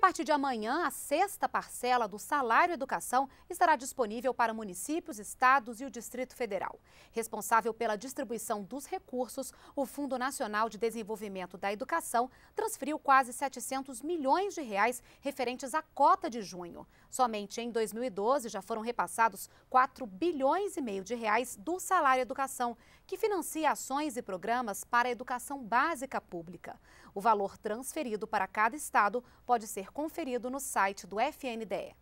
a partir de amanhã, a sexta parcela do salário educação estará disponível para municípios, estados e o Distrito Federal. Responsável pela distribuição dos recursos, o Fundo Nacional de Desenvolvimento da Educação transferiu quase 700 milhões de reais referentes à cota de junho. Somente em 2012 já foram repassados 4 bilhões e meio de reais do salário educação, que financia ações e programas para a educação básica pública. O valor transferido para cada estado pode ser conferido no site do FNDE.